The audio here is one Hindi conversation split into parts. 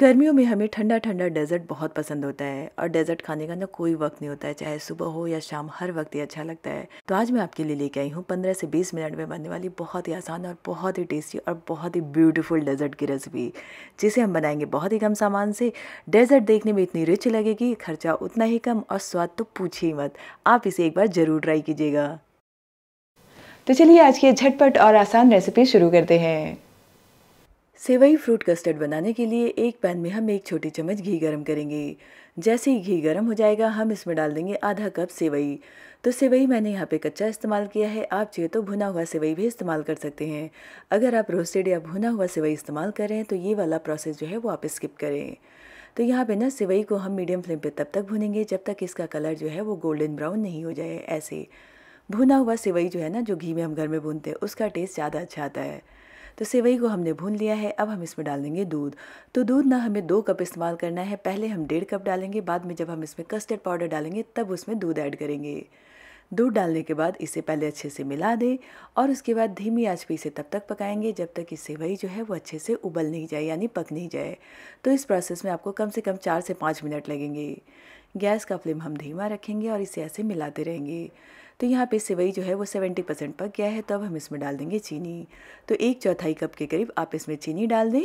गर्मियों में हमें ठंडा ठंडा डेजर्ट बहुत पसंद होता है और डेजर्ट खाने का ना कोई वक्त नहीं होता है चाहे सुबह हो या शाम हर वक्त ही अच्छा लगता है तो आज मैं आपके लिए लेके आई हूँ पंद्रह से बीस मिनट में बनने वाली बहुत ही आसान और बहुत ही टेस्टी और बहुत ही ब्यूटीफुल डेजर्ट की रेसिपी जिसे हम बनाएंगे बहुत ही कम सामान से डेजर्ट देखने में इतनी रिच लगेगी खर्चा उतना ही कम और स्वाद तो पूछे ही मत आप इसे एक बार ज़रूर ट्राई कीजिएगा तो चलिए आज की झटपट और आसान रेसिपी शुरू करते हैं सेवई फ्रूट कस्टर्ड बनाने के लिए एक पैन में हम एक छोटी चम्मच घी गर्म करेंगे जैसे ही घी गर्म हो जाएगा हम इसमें डाल देंगे आधा कप सेवई तो सेवई मैंने यहाँ पे कच्चा इस्तेमाल किया है आप चाहिए तो भुना हुआ सेवई भी इस्तेमाल कर सकते हैं अगर आप रोस्टेड या भुना हुआ सेवई इस्तेमाल करें तो ये वाला प्रोसेस जो है वो आप स्किप करें तो यहाँ पे ना सेवई को हम मीडियम फ्लेम पे तब तक भुनेंगे जब तक इसका कलर जो है वो गोल्डन ब्राउन नहीं हो जाए ऐसे भुना हुआ सेवई जो है ना जो घी में हम घर में भूनते हैं उसका टेस्ट ज़्यादा अच्छा आता है तो सेवई को हमने भून लिया है अब हम इसमें डाल देंगे दूध तो दूध ना हमें दो कप इस्तेमाल करना है पहले हम डेढ़ कप डालेंगे बाद में जब हम इसमें कस्टर्ड पाउडर डालेंगे तब उसमें दूध ऐड करेंगे दूध डालने के बाद इसे पहले अच्छे से मिला दें और उसके बाद धीमी आंच पे इसे तब तक पकाएंगे जब तक कि सेवई जो है वो अच्छे से उबल नहीं जाए यानी पक नहीं जाए तो इस प्रोसेस में आपको कम से कम चार से पाँच मिनट लगेंगे गैस का फ्लेम हम धीमा रखेंगे और इसे ऐसे मिलाते रहेंगे तो यहाँ पे सेवई जो है वो सेवेंटी परसेंट पक गया है तब तो हम इसमें डाल देंगे चीनी तो एक चौथाई कप के करीब आप इसमें चीनी डाल दें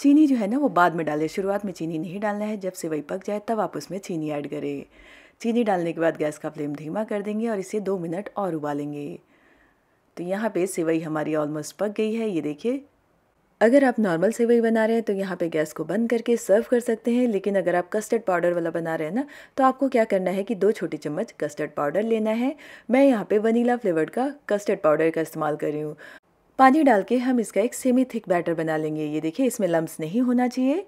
चीनी जो है ना वो बाद में डालें शुरुआत में चीनी नहीं डालना है जब सेवई पक जाए तब आप उसमें चीनी ऐड करें चीनी डालने के बाद गैस का फ्लेम धीमा कर देंगे और इसे दो मिनट और उबालेंगे तो यहाँ पे सेवई हमारी ऑलमोस्ट पक गई है ये देखिए अगर आप नॉर्मल सेवई बना रहे हैं तो यहाँ पे गैस को बंद करके सर्व कर सकते हैं लेकिन अगर आप कस्टर्ड पाउडर वाला बना रहे हैं ना तो आपको क्या करना है कि दो छोटी चम्मच कस्टर्ड पाउडर लेना है मैं यहाँ पे वनीला फ्लेवर्ड का कस्टर्ड पाउडर का इस्तेमाल कर रही हूँ पानी डाल के हम इसका एक सेमी थिक बैटर बना लेंगे ये देखिए इसमें लम्ब नहीं होना चाहिए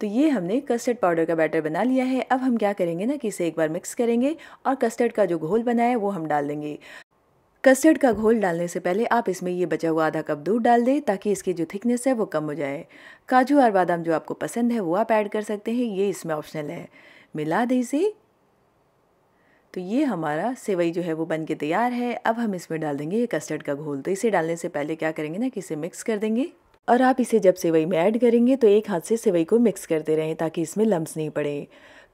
तो ये हमने कस्टर्ड पाउडर का बैटर बना लिया है अब हम क्या करेंगे ना कि इसे एक बार मिक्स करेंगे और कस्टर्ड का जो घोल बनाया है वो हम डाल देंगे कस्टर्ड का घोल डालने से पहले आप इसमें ये बचा हुआ आधा कप दूध डाल दें ताकि इसकी जो थिकनेस है वो कम हो जाए काजू और बादाम जो आपको पसंद है वो आप ऐड कर सकते हैं ये इसमें ऑप्शनल है मिला दें इसे तो ये हमारा सेवई जो है वो बन के तैयार है अब हम इसमें डाल देंगे ये कस्टर्ड का घोल तो इसे डालने से पहले क्या करेंगे ना कि इसे मिक्स कर देंगे और आप इसे जब सेवई में ऐड करेंगे तो एक हाथ से सेवई को मिक्स करते रहें ताकि इसमें लम्ब नहीं पड़े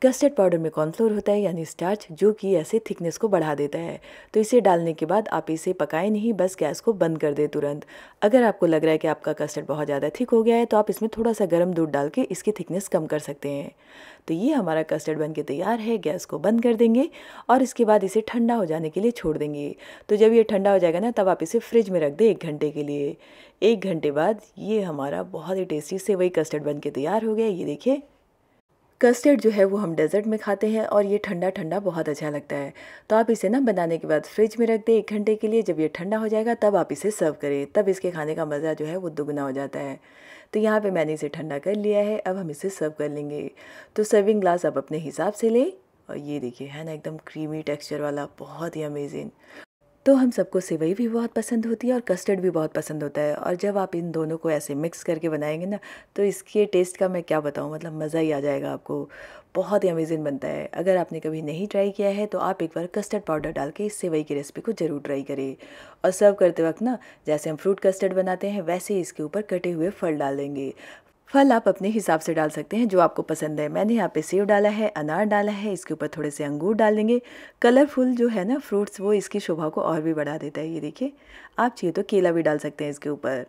कस्टर्ड पाउडर में कॉर्नफ्लोर होता है यानी स्टार्च जो कि ऐसे थिकनेस को बढ़ा देता है तो इसे डालने के बाद आप इसे पकाएं नहीं बस गैस को बंद कर दें तुरंत अगर आपको लग रहा है कि आपका कस्टर्ड बहुत ज़्यादा थिक हो गया है तो आप इसमें थोड़ा सा गर्म दूध डाल के इसकी थिकनेस कम कर सकते हैं तो ये हमारा कस्टर्ड बन के तैयार है गैस को बंद कर देंगे और इसके बाद इसे ठंडा हो जाने के लिए छोड़ देंगे तो जब ये ठंडा हो जाएगा ना तब आप इसे फ्रिज में रख दें एक घंटे के लिए एक घंटे बाद ये हमारा बहुत ही टेस्टी सेवई कस्टर्ड बन के तैयार हो गया ये देखिए कस्टर्ड जो है वो हम डेजर्ट में खाते हैं और ये ठंडा ठंडा बहुत अच्छा लगता है तो आप इसे ना बनाने के बाद फ्रिज में रख दें एक घंटे के लिए जब ये ठंडा हो जाएगा तब आप इसे सर्व करें तब इसके खाने का मज़ा जो है वो दुगना हो जाता है तो यहाँ पे मैंने इसे ठंडा कर लिया है अब हम इसे सर्व कर लेंगे तो सर्विंग ग्लास आप अपने हिसाब से लें और ये देखिए है ना एकदम क्रीमी टेक्स्चर वाला बहुत ही अमेजिंग तो हम सबको सेवई भी बहुत पसंद होती है और कस्टर्ड भी बहुत पसंद होता है और जब आप इन दोनों को ऐसे मिक्स करके बनाएंगे ना तो इसके टेस्ट का मैं क्या बताऊँ मतलब मज़ा ही आ जाएगा आपको बहुत ही अमेजिंग बनता है अगर आपने कभी नहीं ट्राई किया है तो आप एक बार कस्टर्ड पाउडर डाल के इस सेवई की रेसिपी को ज़रूर ट्राई करें और सर्व करते वक्त ना जैसे हम फ्रूट कस्टर्ड बनाते हैं वैसे ही इसके ऊपर कटे हुए फल डाल देंगे फल आप अपने हिसाब से डाल सकते हैं जो आपको पसंद है मैंने यहाँ पे सेब डाला है अनार डाला है इसके ऊपर थोड़े से अंगूर डाल देंगे कलरफुल जो है ना फ्रूट्स वो इसकी शोभा को और भी बढ़ा देता है ये देखिए आप चाहिए तो केला भी डाल सकते हैं इसके ऊपर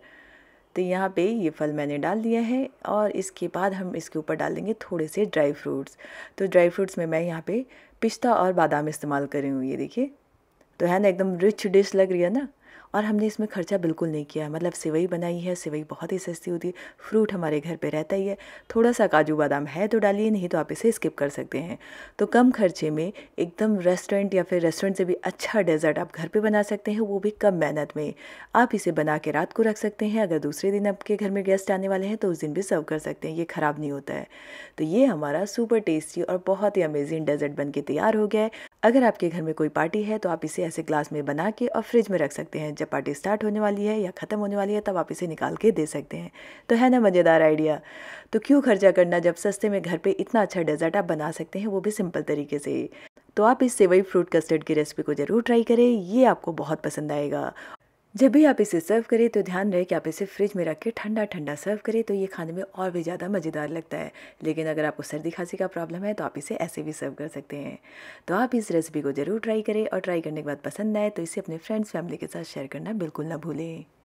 तो यहाँ पे ये फल मैंने डाल दिया है और इसके बाद हम इसके ऊपर डाल देंगे थोड़े से ड्राई फ्रूट्स तो ड्राई फ्रूट्स में मैं यहाँ पर पिस्ता और बादाम इस्तेमाल कर रही हूँ ये देखिए तो है ना एकदम रिच डिश लग रही है ना और हमने इसमें खर्चा बिल्कुल नहीं किया मतलब सिवई बनाई है सिवई बहुत ही सस्ती होती है फ्रूट हमारे घर पे रहता ही है थोड़ा सा काजू बादाम है तो डालिए नहीं तो आप इसे स्किप कर सकते हैं तो कम खर्चे में एकदम रेस्टोरेंट या फिर रेस्टोरेंट से भी अच्छा डेजर्ट आप घर पर बना सकते हैं वो भी कम मेहनत में आप इसे बना के रात को रख सकते हैं अगर दूसरे दिन आपके घर में गेस्ट आने वाले हैं तो उस दिन भी सर्व कर सकते हैं ये ख़राब नहीं होता है तो ये हमारा सुपर टेस्टी और बहुत ही अमेजिंग डेजर्ट बन के तैयार हो गया है अगर आपके घर में कोई पार्टी है तो आप इसे ऐसे ग्लास में बना के और फ्रिज में रख सकते हैं जब पार्टी स्टार्ट होने वाली है या ख़त्म होने वाली है तब आप इसे निकाल के दे सकते हैं तो है ना मज़ेदार आइडिया तो क्यों खर्चा करना जब सस्ते में घर पर इतना अच्छा डेजर्ट आप बना सकते हैं वो भी सिंपल तरीके से तो आप इस सेवई फ्रूट कस्टर्ड की रेसिपी को ज़रूर ट्राई करें ये आपको बहुत पसंद आएगा जब भी आप इसे सर्व करें तो ध्यान रहे कि आप इसे फ्रिज में रख के ठंडा ठंडा सर्व करें तो ये खाने में और भी ज़्यादा मज़ेदार लगता है लेकिन अगर आपको सर्दी खांसी का प्रॉब्लम है तो आप इसे ऐसे भी सर्व कर सकते हैं तो आप इस रेसिपी को ज़रूर ट्राई करें और ट्राई करने के बाद पसंद आए तो इसे अपने फ्रेंड्स फैमिली के साथ शेयर करना बिल्कुल ना भूलें